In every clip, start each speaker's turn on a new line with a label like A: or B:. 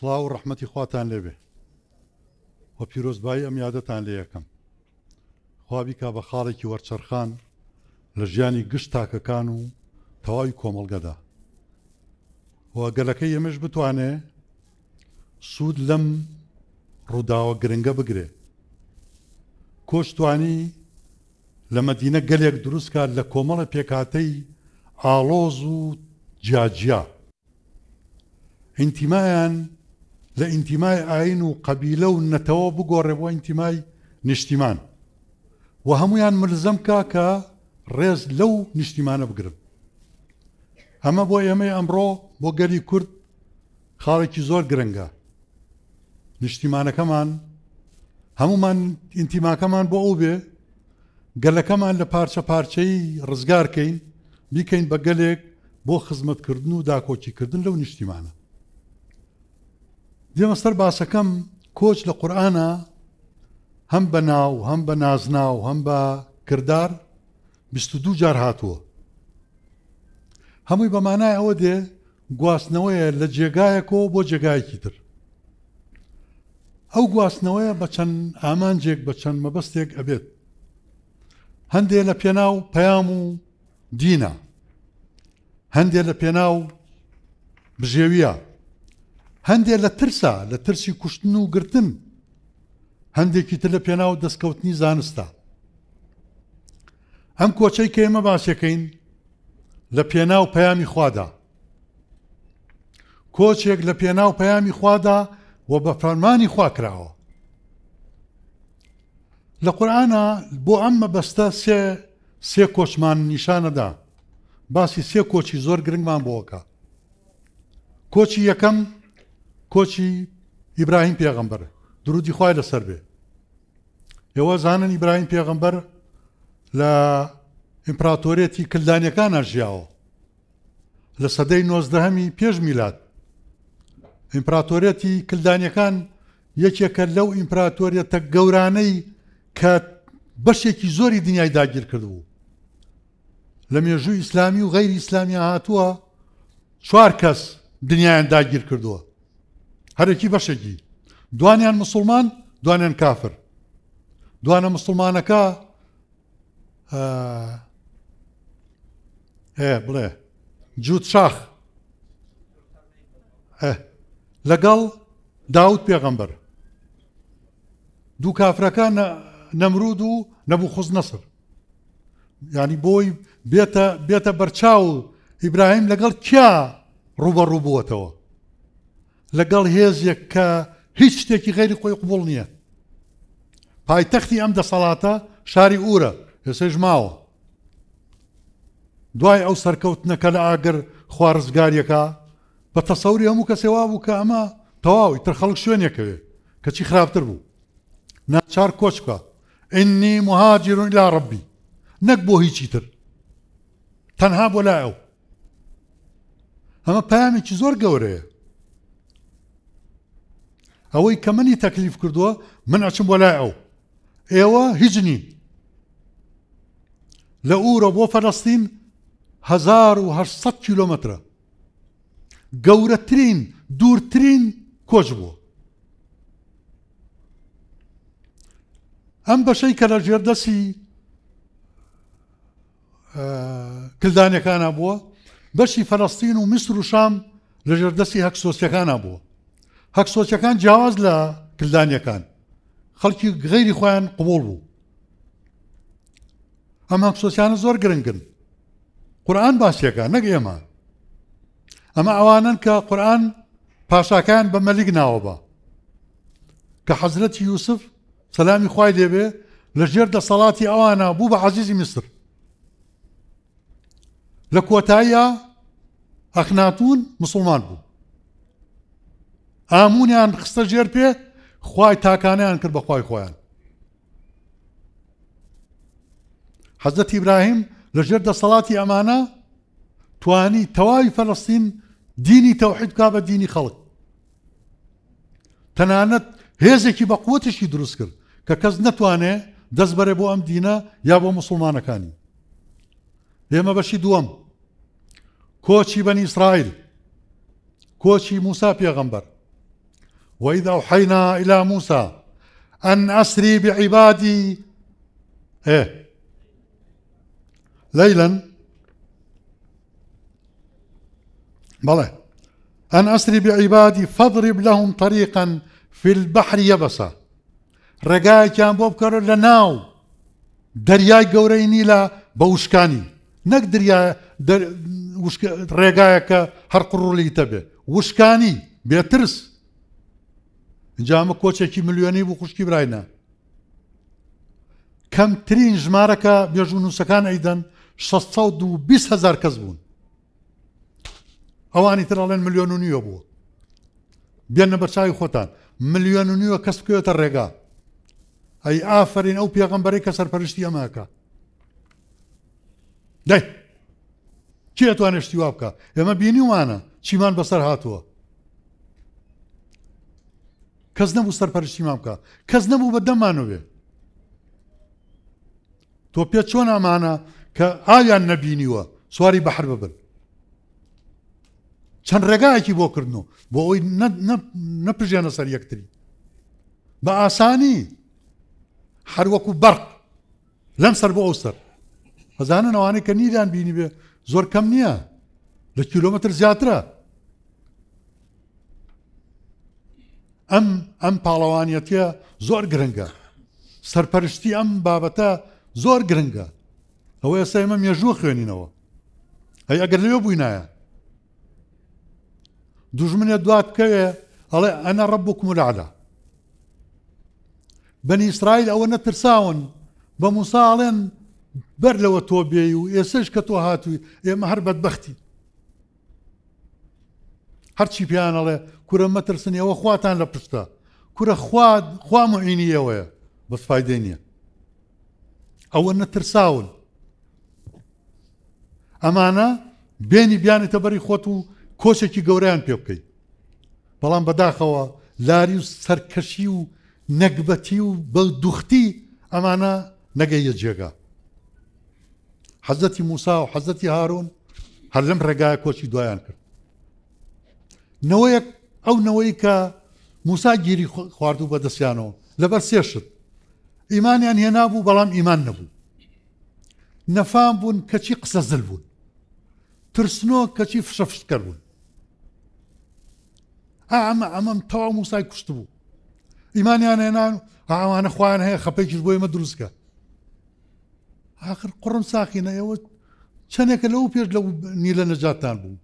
A: سڵاو و ڕحمەتی خواتان لێبێ وە پیرۆزبایی ئەم یادەتان لێ یەکەم خوابی کا بە خاڵێکی وەرچەرخان لە ژیانی گشت تاکەکان و تەواوی کۆمەلگەدا گەلەکەی ئێمەش بتوانێ سوود لەم ڕووداوە گرنگە بگرێ کۆشتوانی لە مەدینە گەلێک دروستکە لە کۆمەڵە پێکاتەی ئالۆز و جیاجیا هینتیمایان لە ئینتیمای ئاین و قەبیلە و نەتەوە بگۆڕێ بۆ ئینتیمای نیشتیمان و هەمویان ملزم کا کە ڕێز لەو نیشتیمانە بگرن ئەمە بۆ ئێمە ئەمڕۆ بۆ گەری کورد خاڵێکی زۆر گرنگە نیشتیمانەکەمان هەمومان ئینتیماکەمان بۆ ئەو بێ گەلەکەمان لە پارچە پارچەی ڕزگارکەین بیکەین بە گەلێک بۆ خزمەتکردن و داکۆچیکردن لەو نیشتیمانە دێمەستەر باسەکەم کۆچ لە قورآە هەم بە ناو هەم بە نازناو هەم بە کردار دو جار هاتووە. هەمووی بەمانای ئەوە دێ گواستنەوەیە لە جێگایەکەوە بۆ جێگایەکی تر. ئەو گواستنەوەیە بە چەند ئامانجێک بە چەند مەبەستێک ئەبێت. هەندێک لە پێناو پەیام و دینە، هەندێک لە پێناو بژێویە. هەندێک لە ترسا لە ترسی کوشتن و گرتن هەندێکی تر لە پێناو دەستکەوتنی زانستا ئەم کۆچەی کە ئێمە باسیەکەین لە پێناو پەیامی خوادا کۆچێک لە پێناو پەیامی خوادا و بە فەرمانی خواکراوە لە قورآە بۆ ئەممە بەستە سێ سێ کۆچمان نیشانەدا باسی سێ کۆچی زۆر گرنگمان بۆکە کۆچی یەکەم کۆچی ئیبراهیم پێغمبەر درودی خی لەسەر بێ ئێوە زانن ئیبراهیم پێغمبەر لە ئیمپراتۆرێتی کلدانەکان ئەژیاوە لە سەدەی نۆزدەهەمی پێش میلات ئیمپراتۆرێتی کلدانەکان یەکێکە لەو ئیمپراتۆریەتە گەورانەی کە بەشێکی زۆری دنیای داگیر کردبوو لە مێژوو ئیسلامی و غیری ئیسلامی هاتووە چوار کەس دنیایان داگیر کردووە هەرێکی بەشێکی دوانیان مسلمان دوانیان کافر دوانە مسلمانەکە هەیە بڵێ جووت شاخ لەگەڵ داوت پێغەمبەر دوو کافرەکان نەمرود و نەبوو خوز نەسر ینی بۆی بێتە بەرچاو ئیبراهیم لەگەڵ کیا ڕوبە ڕووبووەتەوە لەگەڵ هێزیەک کە هیچ شتێکی غیری خۆی قوڵ نییە. پایتەختی ئەم دەسەڵاتە شاری ئورە هێسەی ژماوە. دوای ئەو سەرکەوتنەکە لە ئاگر خوارزگاریەکە بە تەسەوری هەموو کەسێوا بوو کە ئەمە تەواوی تر خەڵک شوێنێکەوێ کەچی خراپتر بوو. ناچار کۆچکە ئینی مهاجرون لا ڕبی نەک بۆ هیچی تر. تەنها بۆ لای ئەو. ئەمە پامێکی زۆر گەورەیە. ئەوەی کە منی تەکلیف کردووە من ئەچم بۆ لای ئەو ئێوە هیچنی لە ئورە بۆ فەرستین 1970 کیلومترە گەورەترین دوورترین کۆچ بووە ئەم بەشەی کە لە ژێردەسی کلدانەکانە بووە بەشی فەرستین و میسر و شام لە ژێردەسی هەکسۆسیەکانە بووە هەک سۆچەکان جیاواز لە کلدانیەکان خەڵکی غێری خۆیان قوڵ بوو ئەم هەک سۆسیانە زۆر گرنگن قورآن باسیەکە نەک ئێمە ئەمە ئەوانن کە قورآن پاشاکان بە مەلیگ ناوە بە کە حەزرەتی یوسف سەلامی خوای دەبێ لە ژێر دەسەڵاتی ئەوانە بوو بە عزیزی میسر لە کۆتاییە ئەخناتون مسلمان بوو ئامونیان خستە ژێر پێ خی تاکانیان کرد بە خی خۆیان حەزت ئیبراهیم لە ژێر دەسەڵاتی ئەمانە توانی تەواوی فەلستین دینی تەوحید کا بە دینی خەڵک تەنانەت هێزێکی بە قوتشی دروست کرد کە کەس نەتوانێ دەست بەرێ بۆ ئەم دینە یا بۆ مسلمانەکانی ئێمە بەشی دووەم کۆچی بەنی ئیسرائیل کۆچی موسا پێغەمبەر وإذا أوحينا إلى موسى أن أسري بعبادي إيه ليلا بلى أن أسري بعبادي فاضرب لهم طريقا في البحر يبسا ڕێگای كان بوب بکەڕ لە ناو دەریای گەورەی نیلە بە وشکانی نەک دریا ڕێگایەکە هەر قڕولی تەبێ وشكاني بيترس جامە کۆچێکی ملیۆنی بوو خوشکی براینە کەمترین ژمارەکە بێژون نووسەکان ئەیدەن 620 هزار کەس بوون ئەوانی ترڵێن ملیۆن و نیوە بوو بێنە بەرچوی خۆتان ملیۆن و نیوە کەس بکوێتە ڕێگا ئەی ئافرین ئەو پێغمبەری کە سەرپەرشتی ئەماکە دەی کێتوانێشتی وا بکە ئێمە بینیوانە چیمان بەسەر هاتووە کەس نەبوو سەرپەرشتیمان بکە کەس نەبوو بە دەمانوێ تۆ پێ چۆن ئامانە کە ئایان نەبینیوە سواری بەحر ببن چەند ڕێگایەکی بۆ کردنەوە بۆ ئەوی نەپژێنە سەر یەکتری بە ئاسانی هەروەکو بەرق لەم سەر بۆ ئەو سەر هەزانە نەوانەی کە نیدان بینی بێ زۆر کەم نییە لە کیلۆمەتر زیاترە ئەم ئەم پاڵەوانەتە زۆر گرنگە سەرپەرشتی ئەم بابەتە زۆر گرنگە ئەوە ئێستا ئمە مێژوە خوێنینەوە ئەی ئەگەر لەوێ بووینایە دوژمنە دوات بکەوێ هەڵێ ئەنە ڕەبوو کومرادا بەنی ئیسرائیل ئەوە نەترساون بە موساڵێن بەر لەوە تۆ بێی و ئێسش کە تۆ هاتووی ئێمە هەر بەدبختی هەرچی پیانەڵێ کورە مەترسن ئەوە خواتان لە پشتە کورە خواد خوا مهینیەوەیە بەسفاایدە نییە ئەوە نەترساون ئەمانە بێنی بیانێتە بەری خۆت و کۆشێکی گەوریان پێ بکەیت بەڵام بەداخەوە لاری و سەرکەشی و نەگبەتی و بە دوختی ئەمانە نەگەیە جێگا حەزەتی موسا و حەزەتی هارون هەر لەم ڕێگایە کۆچی دوایان کرد نەوەیەک ئەو نەوەی کە موسا گیری خواردوو بە دەستیانەوە لەبەر سێشت ئیمانیان هێنابوو بەڵام ئیمان نەبوو نەفام بوون کەچی قسە زل بوون ترسنەوە کەچی فشەفشکە بوون ئەمە ئەمەم تەوا موسای کوشت بوو ئیمانیان هێنان ئەوانە خوان هەیە خەپێکیش بۆ ئمە دروستکە آخر قڕم ساخینە ئێوە چەندێکە لەو پێش لە نیلە نەجاتان بوو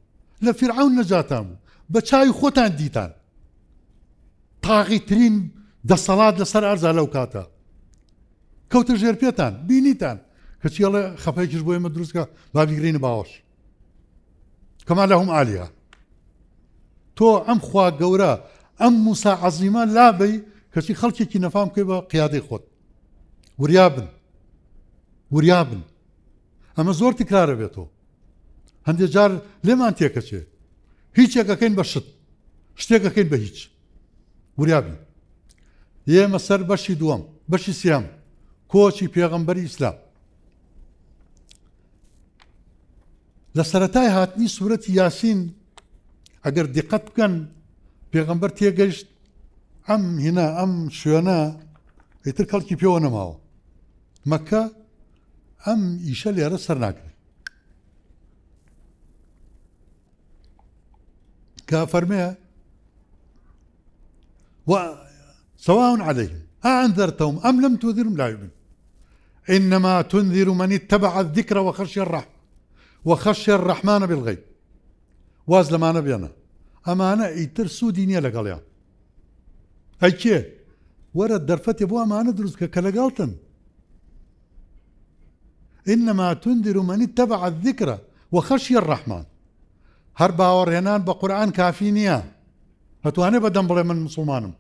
A: لە فرعون نەجاتان بوو بە چاوی خۆتان دیتان تاغیترین دەسەڵات لەسەر ئارزا لەو کاتە کەوتە ژێر پێتان بینیتان کەچیڵێ خەپەیکیش بۆ ئمە دروستکە بابیگرینە باوەش کەما لە هەم عالە تۆ ئەم خوا گەورە ئەم موسا عزیمە لابی کەچی خەڵکێکی نەفام کەی بە قیادەی خۆت وریا بن وریا بن ئەمە زۆر تکرارە بێتەوە هەندێک جار لێمان تێکەچێت هیچێکەکەین بە شت شتێکەکەین بە هیچ وریابی ئێمە سەر بەشی دووەم بەشی سیام کۆچی پێغمبەری ئیسلام لە سەتای هاتنی سوورەتی یاسین ئەگەر دقت بکەن پێغمبەر تێگەشت ئەم هینا ئەم شوێنە ئیتر کەڵکی پێوە نەماوە مەکە ئەم ئیشە لێرە سەر ناکرێت كافر ما وسواء عليهم أأنذرتهم أم لم تنذرهم لا يؤمن إنما تنذر من اتبع الذكر وخشي الرحم وخشي الرحمن بالغيب واز لما نبينا أما أنا يترسو دينيا لقاليا أي كي ورد درفتي بو ما أنا دروس كالقالتن إنما تنذر من اتبع الذكر وخشي الرحمن هر هەر باوەڕێنان بە قورآان کافی هتو هەتوانێ بدم بڵێ من مسلمانم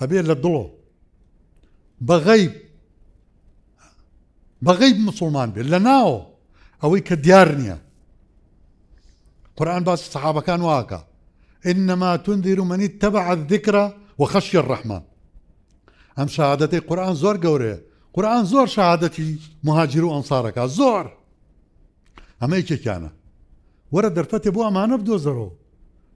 A: هەبێ لە دڵۆ بەغیب بەغیب مسلمان بێت لە ناوە ئەوەی کە دیار نییە قورآان باس سەحابەکان واکە إنما تنذر من اتبع الذكر وخشي الرحمن أم شهادتي قرآن زور گەورەیە قرآن زور شهادتي مهاجر وأنصارك زور أما ئەمە یکێکیانە وەرە دەرفەتێ بۆ ئەمانە بدۆزەرەوە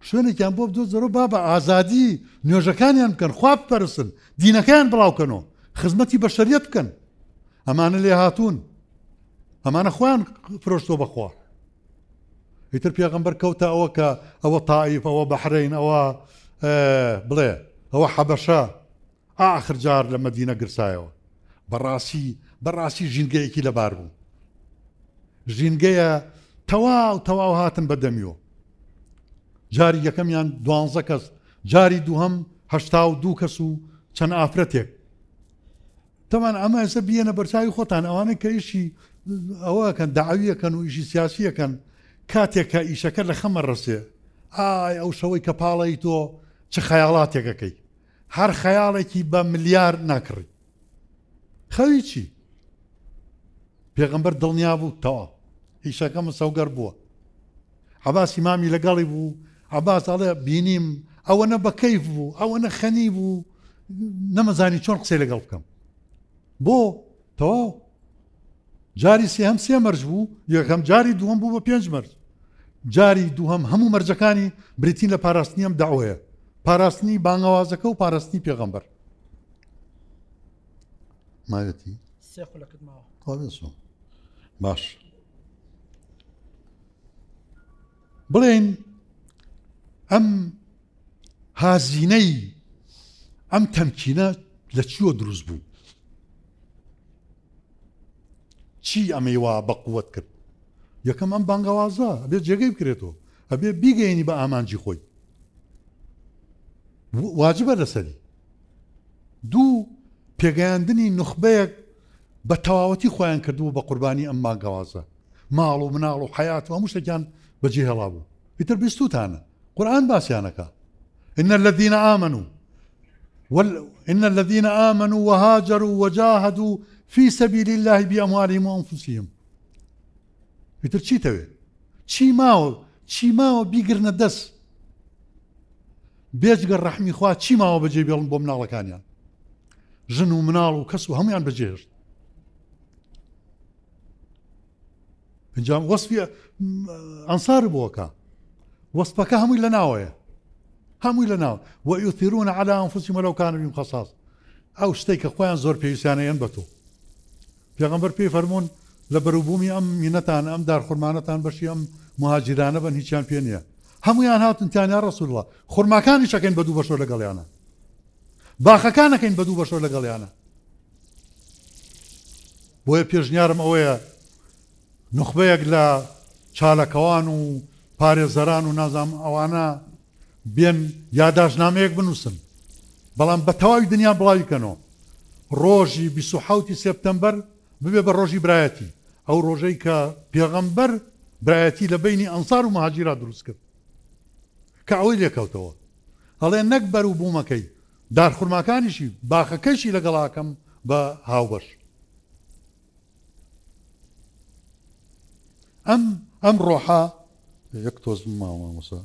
A: شوێنێکیان بۆ بدۆزەرەوە با بە ئازادی نوێژەکانیان بکەن خواب پەرسن دینەکان بڵاوکەنەوە خزمەتی بە شەریت بکەن ئەمانە لێ هاتوون ئەمانە خۆیان فرۆشتۆ بەخوا ئیتر پێغمبەر کەوتە ئەوە کە ئەوە تاائف ئەوە بەحرین ئەوە بڵێ ئەوە حەبەشە ئاخر جار لە مدینە گرسایەوە بەڕاستی بەڕاستی ژینگەیەکی لەبار بوو ژینگەیە تەواو تەواو هاتن بەدەمیەوە جاری یەکەمیان دوانزە کەس جاری دووهم هەشتا و دوو کەس و چەند ئافرەتێک تەمان ئەمە ئێسە بیەنە بەرچوی خۆتان ئەوانە کە ئیشی ئەوەکەن داعویەکەن و ئیشی سیاسیەکەن کاتێک کە ئیشەکە لە خەمە ڕسێ ئای ئەو شەوەی کە پاڵی تۆ چ خەیاڵاتێکەکەی هەر خەیاڵێکی بە ملیار ناکڕی خەوی چی پێغمبەر دڵنیا بوو تەواو هیشەکەم سەوگەر بووە عباسی مامی لەگەڵی بوو عباسڵێ بینیم ئەوە نە بەکەیف بوو ئەوە نە خەنی بوو نەمەزانی چۆن قسەی لەگەڵ بکەم بۆ تۆ جاری سێ هەم سێ مەرج بوو یەکەم جاری دووەم بوو بە پێنج مەرج جاری دووهم هەموو مەرجەکانی بریتین لە پاراستنی ئەم داوەیە پاراستنی بانگەوازەکە و پاراستنی پێغەمبەر ماەتی باش بڵێن ئەم هازینەی ئەم تەمکینە لە چیوە دروست بوو چی ئەمەیوا بە قوت کرد یەکەم ئەم بانگوازە بێت جێگەی بکرێتەوە ئەبێ بیگەینی بە ئامانجی خۆی واجبە لەسەری دوو پێگەیاندنی نخبەیەک بە تەواوەتی خۆیان کردو بە قوربانی ئەم ماگەوازە ماڵ و مناڵ و حیات و هەموو شتێکیان بجيه رابو بيستوت أنا قرآن بیستوتانە أنا كا إن الذين آمنوا وال... إن الذين آمنوا وهاجروا وجاهدوا في سبيل الله بأموالهم وأنفسهم بيتر چی توي چی ماو چی ماو بیگرنە ندس بێجگە رحمي خوا چی ماو بەجێ بێڵم بۆ كان يعني و مناڵ و هم يعني هەمویان هنجام وصفی ئەنسار بۆکە وەسپەکە هەمووی لە ناوەیە هەمووی لە ناو وەیوتیرونە علا ئەنفسی مەلەوکانیم خەساس ئەو شتێک کە خۆیان زۆر پێویستیانەیەن بە تۆ پێغمبەر پێی فەرمونون لە ام منتان ام دار خرمانتان بشي ام مهاجران بن هیچیان پێ يا رسول الله خرما كان شەکەین بدو دوو بەشۆ باخا كان بە بدو بەشۆ لەگەڵیانە بويا پێشنیارم ئەوەیە نخبەیەک لە چالەکەوان و پارێزەران و نازام ئەوانە بێن یاداشنامەیەک بنووسن بەڵام بە تەواوی دنیا بڵاویکەنەوە ڕۆژی 1970 سپتمبەر ببێ بە ڕۆژی برایەتی ئەو ڕۆژەی کە پێغەمبەر برایەتی لە بینی ئەنسار و مهاجیرا دروست کرد کە ئەوەی لێکەوتەوە هەڵێ نەک بەر و بوومەکەی دارخورماکانیشی باخەکەشی لەگەڵاکەم بە هاوبەش أم أم روحا يكتوز ما ما موسى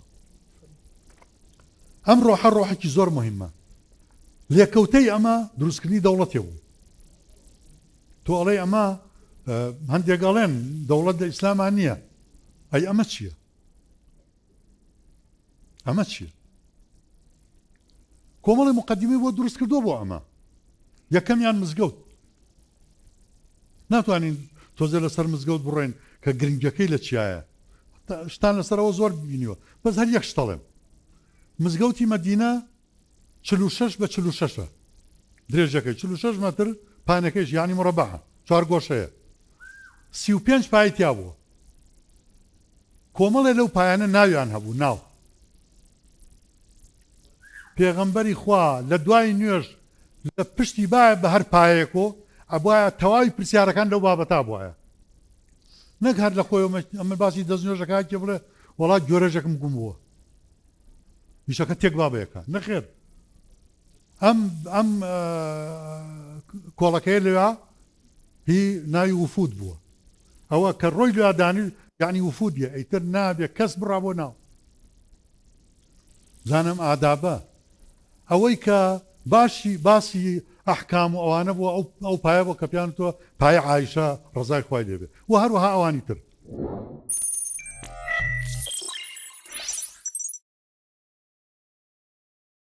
A: أم روحا روحا كي زور مهمة لي كوتي أما دروس كني دولة يو تو علي أما آه، هندي قالين دولة الإسلام عنيا أي أما تشيا أما تشيا كومال مقدمي بو دروس كردو بو أما يا كم يعني مزقوت ناتو يعني توزيل سر مزقوت بروين کە گرنگەکەی لە چیایە شتان لەسەرەوە زۆر بینیوە بەس هەر یەخ شتەڵێم مزگەوتی مەدینە 46 بە 46 درێژەکەی 46 مەتر پانەکەیش ینی مڕەبە چوار گۆشەیە سی و پێنج پایتیا بووە کۆمەڵێ لەو پایانە ناویان هەبوو ناو پێغەمبەری خوا لە دوای نوێژ لە پشتی باە بە هەر پایەکۆ ئەبواە تەواوی پرسیارەکان لەو بابەتا بواە نەک هەر لە خۆی ئەمە باسی دەستنوێژەکە کێ بڵێ وڵات گۆرەژەکەم گوم بووە میشەکە تێک بابەیەەکە نەخێر ئەم ئەم کۆڵەکەی لێوا هی ناوی وفود بووە ئەوە کە ڕۆی لادانی یعنی وفودە ئەیتر نابێ کەس بڕا بۆ ناو زانم ئادابە ئەوەی کە باشی باسی ئەحکام و ئەوانە بوو ئەو پایە بۆ کە پیان تۆ پایە عیشە ڕزای خوای لێبێ و هەروەها ئەوانی تر.